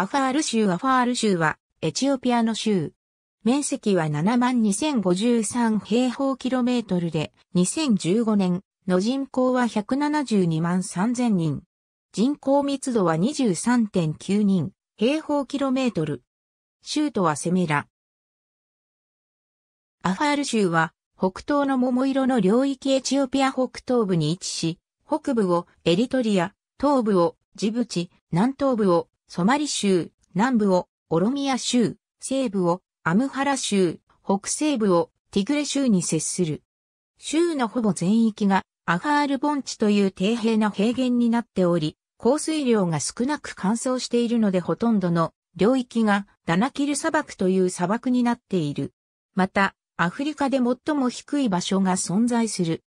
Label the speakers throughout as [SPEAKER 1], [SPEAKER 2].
[SPEAKER 1] アファール州アファール州は、エチオピアの州。面積は72,053
[SPEAKER 2] 平方キロメートルで、2015年の人口は172万3000人。人口密度は23.9人平方キロメートル。州都はセメラ。アファール州は、北東の桃色の領域エチオピア北東部に位置し、北部をエリトリア、東部をジブチ、南東部をソマリ州、南部をオロミア州、西部をアムハラ州、北西部をティグレ州に接する。州のほぼ全域がアァール盆地という低平な平原になっており、降水量が少なく乾燥しているのでほとんどの領域がダナキル砂漠という砂漠になっている。また、アフリカで最も低い場所が存在する。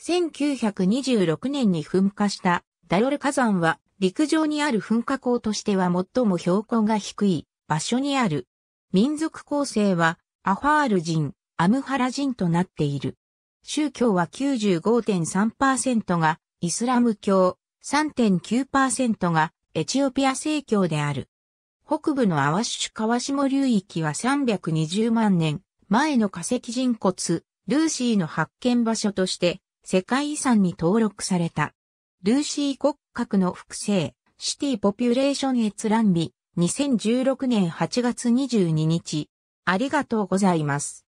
[SPEAKER 2] 1926年に噴火したダヨル火山は陸上にある噴火口としては最も標高が低い場所にある。民族構成はアファール人、アムハラ人となっている。宗教は95.3%がイスラム教、3.9%がエチオピア正教である。北部のアワシュ川下流域は320万年前の化石人骨、ルーシーの発見場所として世界遺産に登録された。ルーシー骨格の複製、シティポピュレーション閲覧日、
[SPEAKER 1] 2016年8月22日。ありがとうございます。